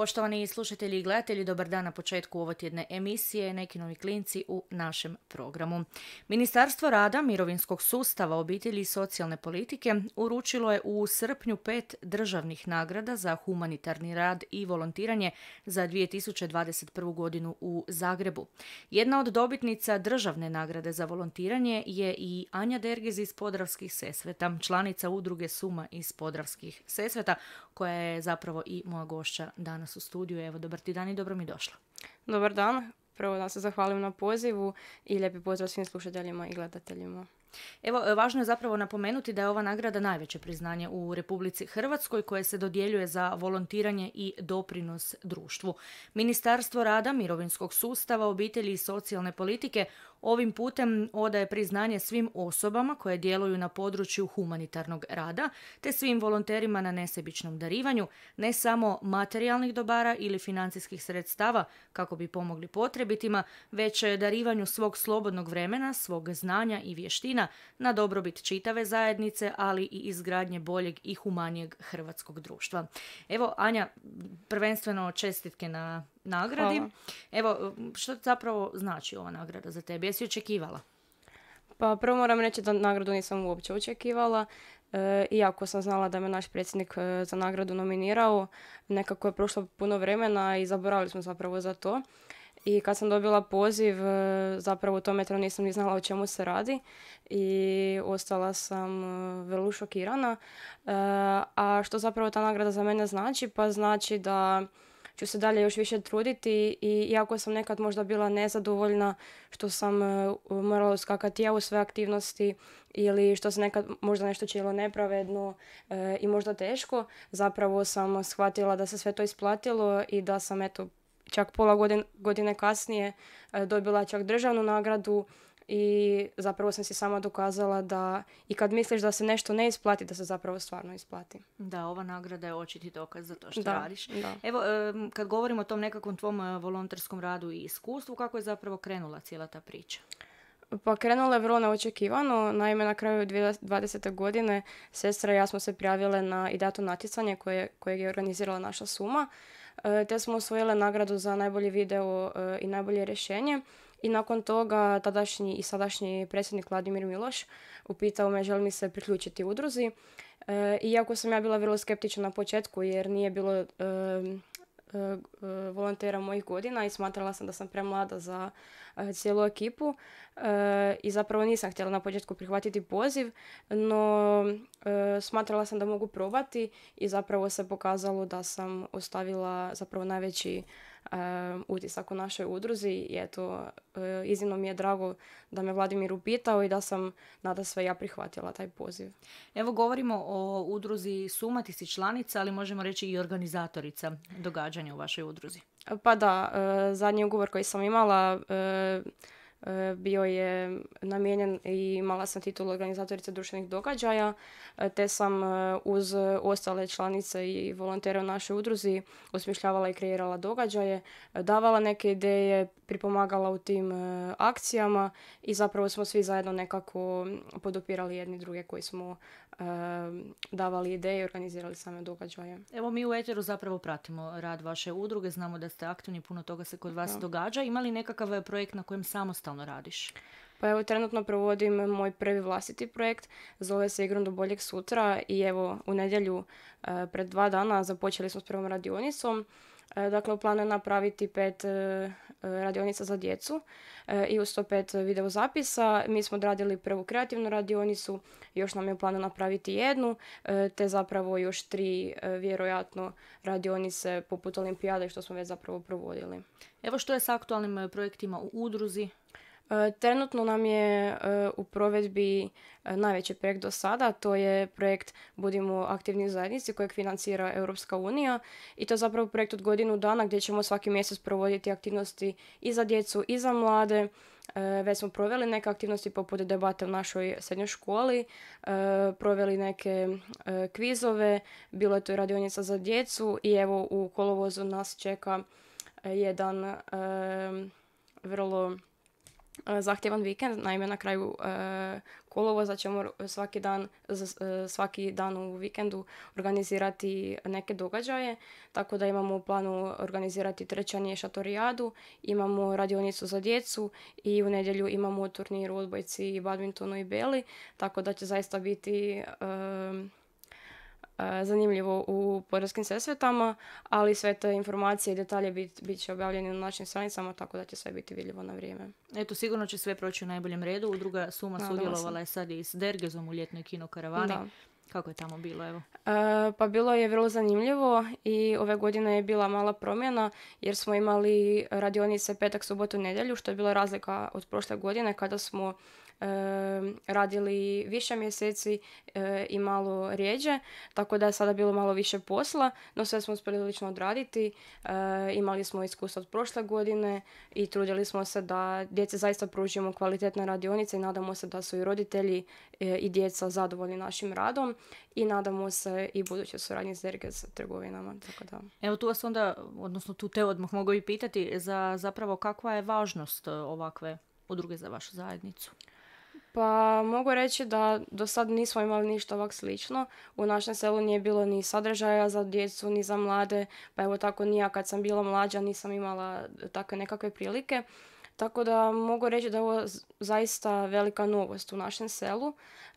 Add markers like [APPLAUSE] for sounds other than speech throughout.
Poštovani slušatelji i gledatelji, dobar dan na početku ovo tjedne emisije Neki novi klinci u našem programu. Ministarstvo rada, mirovinskog sustava, obitelji i socijalne politike uručilo je u srpnju pet državnih nagrada za humanitarni rad i volontiranje za 2021. godinu u Zagrebu. Jedna od dobitnica državne nagrade za volontiranje je i Anja Dergiz iz Podravskih Sesveta, članica udruge Suma iz Podravskih Sesveta, koja je zapravo i moja gošća danas nas studiju. Evo, dobar ti dan i dobro mi došla. Dobar dan. Prvo da se zahvalim na pozivu i lijepi pozdrav svim slušateljima i gledateljima. Evo, e, važno je zapravo napomenuti da je ova nagrada najveće priznanje u Republici Hrvatskoj koje se dodjeljuje za volontiranje i doprinos društvu. Ministarstvo rada, mirovinskog sustava, obitelji i socijalne politike Ovim putem odaje priznanje svim osobama koje djeluju na području humanitarnog rada, te svim volonterima na nesebičnom darivanju, ne samo materijalnih dobara ili financijskih sredstava kako bi pomogli potrebitima, već darivanju svog slobodnog vremena, svog znanja i vještina na dobrobit čitave zajednice, ali i izgradnje boljeg i humanijeg hrvatskog društva. Evo, Anja, prvenstveno čestitke na nagradi. Evo, što zapravo znači ova nagrada za tebe? Jesi očekivala? Pa prvo moram reći da nagradu nisam uopće očekivala. E, iako sam znala da me naš predsjednik e, za nagradu nominirao, nekako je prošlo puno vremena i zaboravili smo zapravo za to. I kad sam dobila poziv, e, zapravo u tom metru nisam ni znala o čemu se radi i ostala sam vrlo šokirana. a što zapravo ta nagrada za mene znači? Pa znači da ću se dalje još više truditi i iako sam nekad možda bila nezadovoljna što sam e, morala uskakati ja u sve aktivnosti ili što se nekad možda nešto činilo nepravedno e, i možda teško, zapravo sam shvatila da se sve to isplatilo i da sam eto čak pola godine, kasnije e, dobila čak državnu nagradu i zapravo sam si sama dokazala da i kad misliš da se nešto ne isplati, da se zapravo stvarno isplati. Da, ova nagrada je očiti dokaz za to što radiš. Evo, kad govorimo o tom nekakvom tvom eh, volonterskom radu i iskustvu, kako je zapravo krenula cijela ta priča? Pa krenula je vrlo neočekivano. Naime, na kraju 2020. godine sestra i ja smo se prijavile na dato natjecanje koje, kojeg je organizirala naša suma. Eh, te smo osvojile nagradu za najbolji video eh, i najbolje rješenje i nakon toga tadašnji i sadašnji predsjednik Vladimir Miloš upitao me želim li se priključiti udruzi. E, iako sam ja bila vrlo skeptična na početku jer nije bilo e, e, e, volontera mojih godina i smatrala sam da sam premlada za cijelu ekipu i zapravo nisam htjela na početku prihvatiti poziv, no smatrala sam da mogu probati i zapravo se pokazalo da sam ostavila zapravo najveći utisak u našoj udruzi i eto, e, iznimno mi je drago da me Vladimir upitao i da sam nada sve ja prihvatila taj poziv. Evo govorimo o udruzi Suma, članica, ali možemo reći i organizatorica događanja u vašoj udruzi. Pa da, e, zadnji ugovor koji sam imala e, E, bio je namijenjen i imala sam titul organizatorice društvenih događaja, e, te sam e, uz ostale članice i volontere u našoj udruzi osmišljavala i kreirala događaje, davala neke ideje, pripomagala u tim akcijama i zapravo smo svi zajedno nekako podopirali jedni druge koji smo davali ideje i organizirali same događaje. Evo mi u Eteru zapravo pratimo rad vaše udruge, znamo da ste aktivni, puno toga se kod vas događa. Ima li nekakav eh, projekt na kojem samostalno radiš? Pa evo, trenutno provodim moj prvi vlastiti projekt, zove se Igrom do boljeg sutra i evo, u nedjelju eh, pred dva dana započeli smo s prvom radionicom E, dakle, u planu je napraviti pet e, e, radionica za djecu i uz to pet videozapisa. Mi smo odradili prvu kreativnu radionicu, još nam je u planu napraviti jednu, te zapravo još tri vjerojatno radionice poput olimpijade što smo već zapravo provodili. Evo što je s aktualnim projektima u udruzi? E, trenutno nam je e, u provedbi e, najveći projekt do sada, to je projekt Budimo aktivni u zajednici kojeg financira Europska unija i to je zapravo projekt od godinu dana gdje ćemo svaki mjesec provoditi aktivnosti i za djecu i za mlade. Već smo proveli neke aktivnosti poput debate u našoj srednjoj školi, proveli neke kvizove, bilo je to i radionica za djecu i evo u kolovozu nas čeka jedan vrlo E, zahtjevan vikend, naime na kraju e, kolovoza ćemo svaki dan, e, svaki dan u vikendu organizirati neke događaje, tako da imamo u planu organizirati trećanje šatorijadu, imamo radionicu za djecu i u nedjelju imamo turnir u odbojci i badmintonu i beli, tako da će zaista biti e, E, zanimljivo u Podravskim sesvetama, ali sve te informacije i detalje bit, će objavljeni na našim stranicama, tako da će sve biti vidljivo na vrijeme. Eto, sigurno će sve proći u najboljem redu. Udruga Suma Nadam sudjelovala je sad i s Dergezom u ljetnoj kino karavani. Kako je tamo bilo, evo? E, pa bilo je vrlo zanimljivo i ove godine je bila mala promjena jer smo imali radionice petak, subotu, nedjelju, što je bila razlika od prošle godine kada smo radili više mjeseci e, i malo rijeđe, tako da je sada bilo malo više posla, no sve smo uspjeli lično odraditi, e, imali smo iskustva od prošle godine i trudili smo se da djece zaista pružimo kvalitetne radionice i nadamo se da su i roditelji e, i djeca zadovoljni našim radom i nadamo se i buduće suradnje s sa trgovinama. Tako da. Evo tu vas onda, odnosno tu te odmah mogu i pitati za zapravo kakva je važnost ovakve udruge za vašu zajednicu. Pa mogu reći da do sad nismo imali ništa ovak slično. U našem selu nije bilo ni sadržaja za djecu, ni za mlade. Pa evo tako nija kad sam bila mlađa nisam imala takve nekakve prilike. Tako da mogu reći da je ovo zaista velika novost u našem selu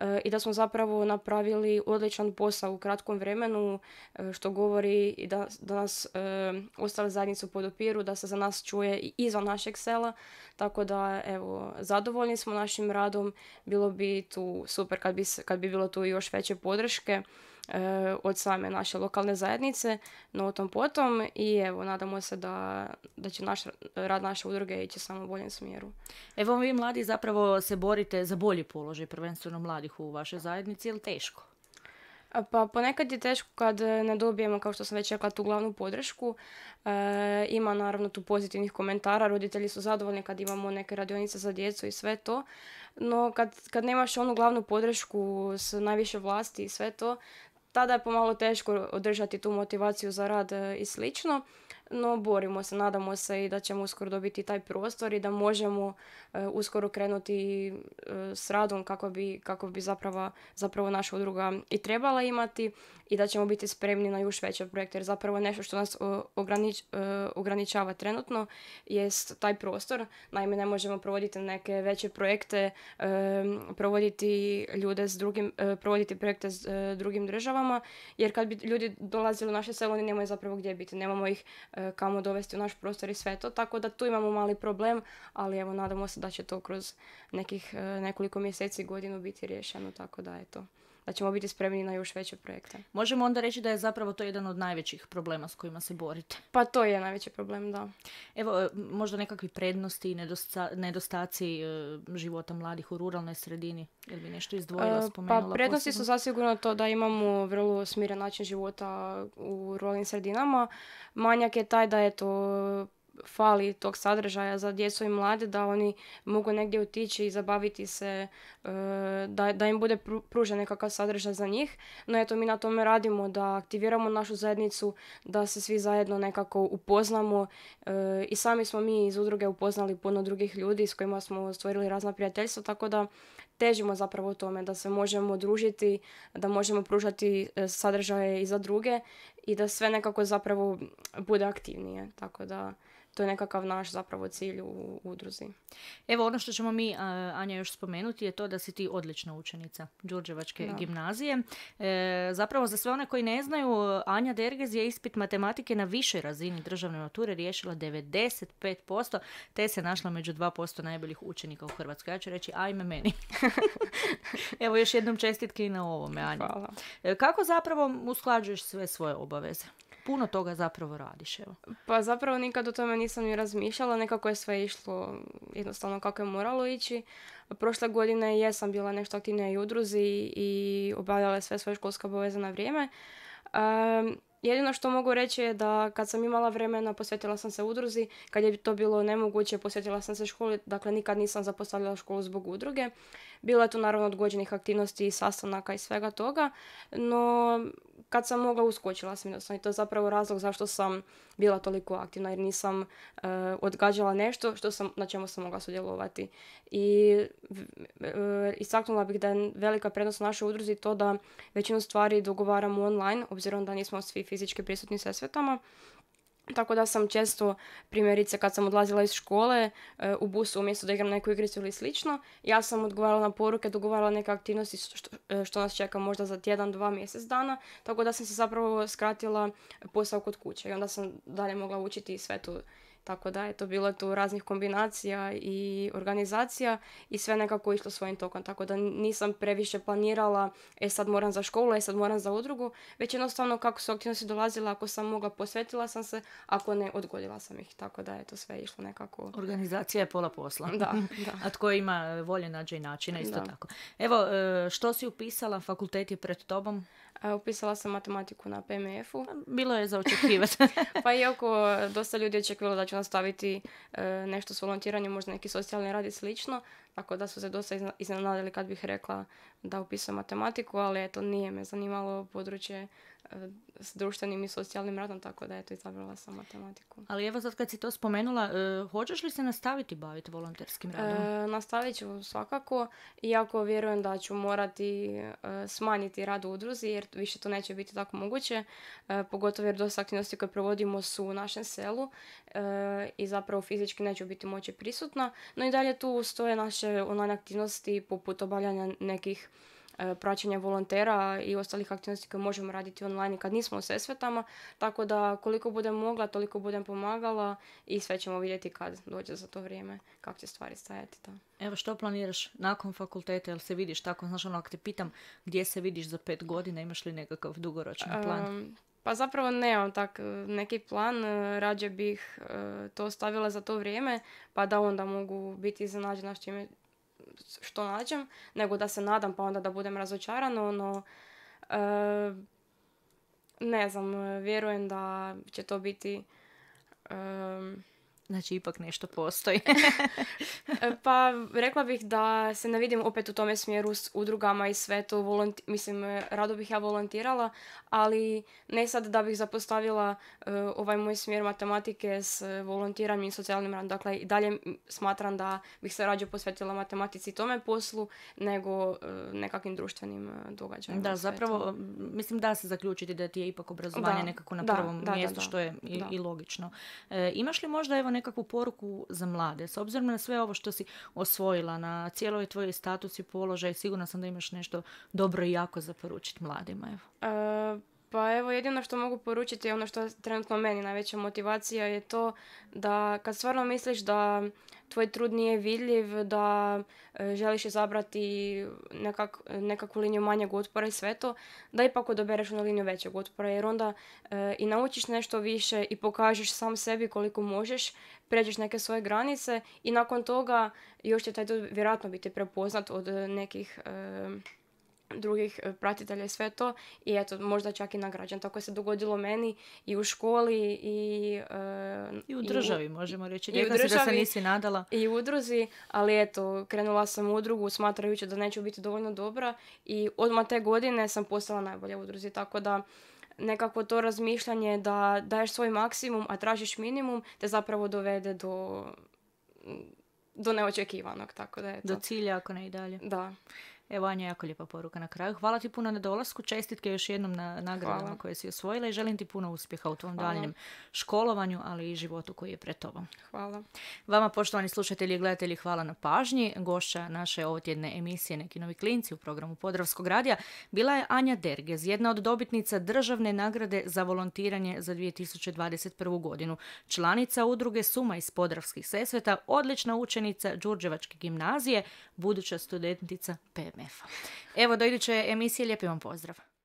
eh, i da smo zapravo napravili odličan posao u kratkom vremenu eh, što govori i da, nas e, ostale zajednice podopiru, da se za nas čuje i izvan našeg sela. Tako da evo, zadovoljni smo našim radom, bilo bi tu super kad bi, kad bi bilo tu još veće podrške. E, od same naše lokalne zajednice, no o tom potom i evo, nadamo se da, da će naš, rad naše udruge ići samo u boljem smjeru. Evo vi mladi zapravo se borite za bolji položaj prvenstveno mladih u vašoj zajednici, je teško? Pa ponekad je teško kad ne dobijemo, kao što sam već rekla, tu glavnu podršku. E, ima naravno tu pozitivnih komentara, roditelji su zadovoljni kad imamo neke radionice za djecu i sve to. No kad, kad nemaš onu glavnu podršku s najviše vlasti i sve to, tada je pomalo teško održati tu motivaciju za rad e, i slično no borimo se, nadamo se i da ćemo uskoro dobiti taj prostor i da možemo e, uskoro krenuti e, s radom kako bi, kako bi zapravo, zapravo naša udruga i trebala imati i da ćemo biti spremni na još veće projekte jer zapravo nešto što nas e, ograničava trenutno jest taj prostor. Naime, ne možemo provoditi neke veće projekte, provoditi ljude s drugim, provoditi projekte s drugim državama jer kad bi ljudi dolazili u naše selo oni nemaju zapravo gdje biti, nemamo ih E, kamo dovesti u naš prostor i sve to, tako da tu imamo mali problem, ali evo nadamo se da će to kroz nekih e, nekoliko mjeseci godinu biti riješeno, tako da to da ćemo biti spremni na još veće projekte. Možemo onda reći da je zapravo to jedan od najvećih problema s kojima se borite. Pa to je najveći problem, da. Evo, e, možda nekakvi prednosti i nedosta, nedostaci e, života mladih u ruralnoj sredini. Jel bi nešto izdvojila, e, pa spomenula? Pa prednosti su zasigurno to da imamo vrlo smiren način života u ruralnim sredinama. Manjak je taj da je to fali tog sadržaja za djecu i mlade da oni mogu negdje otići i zabaviti se e, da, da im bude pružen nekakav sadržaj za njih no eto mi na tome radimo da aktiviramo našu zajednicu da se svi zajedno nekako upoznamo e, i sami smo mi iz udruge upoznali puno drugih ljudi s kojima smo stvorili razna prijateljstva tako da težimo zapravo tome da se možemo družiti da možemo pružati e, sadržaje i za druge i da sve nekako zapravo bude aktivnije tako da to je nekakav naš zapravo cilj u udruzi. Evo ono što ćemo mi, Anja, još spomenuti je to da si ti odlična učenica Đurđevačke gimnazije. E, zapravo za sve one koji ne znaju, Anja Dergez je ispit matematike na višoj razini državne mature riješila 95%, te se našla među 2% najboljih učenika u Hrvatskoj. Ja ću reći, ajme meni. [LAUGHS] Evo još jednom čestitke i na ovome, Anja. Hvala. E, kako zapravo usklađuješ sve svoje obaveze? puno toga zapravo radiš, evo. Pa zapravo nikad o tome nisam ni razmišljala, nekako je sve išlo jednostavno kako je moralo ići. Prošle godine jesam bila nešto aktivnija i udruzi i obavljala sve svoje školske obaveze na vrijeme. jedino što mogu reći je da kad sam imala vremena posvetila sam se udruzi, kad je to bilo nemoguće posvetila sam se školi, dakle nikad nisam zapostavljala školu zbog udruge. Bilo je tu naravno odgođenih aktivnosti i sastanaka i svega toga, no kad sam mogla uskočila sam jednostavno i to je zapravo razlog zašto sam bila toliko aktivna jer nisam e, odgađala nešto što sam, na čemu sam mogla sudjelovati. I uh, istaknula bih da je velika prednost u našoj udruzi to da većinu stvari dogovaramo online, obzirom da nismo svi fizički prisutni sa svetama tako da sam često, primjerice kad sam odlazila iz škole e, u busu umjesto da igram neku igricu ili slično, ja sam odgovarala na poruke, dogovarala neke aktivnosti e, što, nas čeka možda za tjedan, dva, mjesec dana, tako da sam se zapravo skratila posao kod kuće i onda sam dalje mogla učiti sve to tako da, to bilo tu raznih kombinacija i organizacija i sve nekako išlo svojim tokom. Tako da nisam previše planirala, e sad moram za školu, e sad moram za udrugu, već jednostavno kako su aktivnosti dolazila, ako sam mogla posvetila sam se, ako ne, odgodila sam ih. Tako da, je to sve išlo nekako. Organizacija je pola posla. Da, [LAUGHS] A tko ima volje nađe i načina, isto tako. Evo, e, što si upisala, fakultet je pred tobom? E, upisala sam matematiku na PMF-u. Bilo je za očekivati. [LAUGHS] pa iako dosta ljudi očekivalo da ću nastaviti e, nešto s volontiranjem, možda neki socijalni rad i slično, tako da su se dosta iznenadili kad bih rekla da upisujem matematiku, ali eto nije me zanimalo područje e, s društvenim i socijalnim radom, tako da eto izabrala sam matematiku. Ali evo sad kad si to spomenula, e, hoćeš li se nastaviti baviti volonterskim radom? E, nastavit ću svakako, iako vjerujem da ću morati smanjiti rad u udruzi jer više to neće biti tako moguće, pogotovo jer dosta aktivnosti koje provodimo su u našem selu i zapravo fizički neću biti moći prisutna, no i dalje tu stoje naše online aktivnosti poput obavljanja nekih e, praćenja volontera i ostalih aktivnosti koje možemo raditi online kad nismo u sesvetama, tako da koliko budem mogla, toliko budem pomagala i sve ćemo vidjeti kad dođe za to vrijeme, kako će stvari stajati. Da. Evo što planiraš nakon fakulteta, jel se vidiš tako, znaš ono, ako te pitam gdje se vidiš za pet godina, imaš li nekakav dugoročni plan? Pa zapravo nemam tak e, neki plan, e, rađe bih e, to stavila za to vrijeme, pa da onda mogu biti iznenađena s čime što nađem, nego da se nadam pa onda da budem razočarana, no ne znam, vjerujem da će to biti Znači, ipak nešto postoji. [LAUGHS] E, pa, rekla bih da se ne vidim opet u tome smjeru s udrugama i sve to. mislim, e, rado bih ja volontirala, ali ne sad da bih zapostavila e, ovaj moj smjer matematike s volontiranjem i socijalnim radom. Dakle, i dalje smatram da bih se rađe posvetila matematici i tome poslu nego uh, nekakvim društvenim događajima. Da, zapravo, mislim da se zaključiti da ti je ipak obrazovanje da, nekako na da, prvom mjestu, što je i, logično. imaš li možda, evo, nekakvu poruku za mlade. S obzirom na sve ovo što si osvojila, na cijeloj ovaj tvoj status i položaj, sigurna sam da imaš nešto dobro i jako za poručiti mladima. Evo. E, pa evo jedino što mogu poručiti ono što je trenutno meni najveća motivacija je to da kad stvarno misliš da tvoj trud nije vidljiv, da e, želiš izabrati nekak, nekakvu liniju manjeg otpora i sve to, da ipak odobereš onu liniju većeg otpora jer onda e, i naučiš nešto više i pokažeš sam sebi koliko možeš, pređeš neke svoje granice i nakon toga još će taj trud vjerojatno biti prepoznat od nekih... E, drugih e, pratitelja i sve to i eto možda čak i nagrađen tako se dogodilo meni i u školi i e, i u državi i, možemo reći i u državi, da se nisi nadala i u udruzi ali eto krenula sam u udrugu smatrajući da neću biti dovoljno dobra i odmah te godine sam postala najbolja u udruzi tako da nekako to razmišljanje da daješ svoj maksimum a tražiš minimum te zapravo dovede do do neočekivanog tako da eto. do cilja ako ne i dalje da Evo, Anja, jako lijepa poruka na kraju. Hvala ti puno na dolasku, čestitke još jednom na nagradama koje si osvojila i želim ti puno uspjeha u tvom daljnjem školovanju, ali i životu koji je pred tobom. Hvala. Vama, poštovani slušatelji i gledatelji, hvala na pažnji. Gošća naše tjedne emisije Neki novi klinci u programu Podravskog radija bila je Anja Dergez, jedna od dobitnica državne nagrade za volontiranje za 2021. godinu. Članica udruge Suma iz Podravskih sesveta, odlična učenica Đurđevačke gimnazije, buduća studentica PEB. Evo, do iduće emisije, Lijepi vam pozdrav.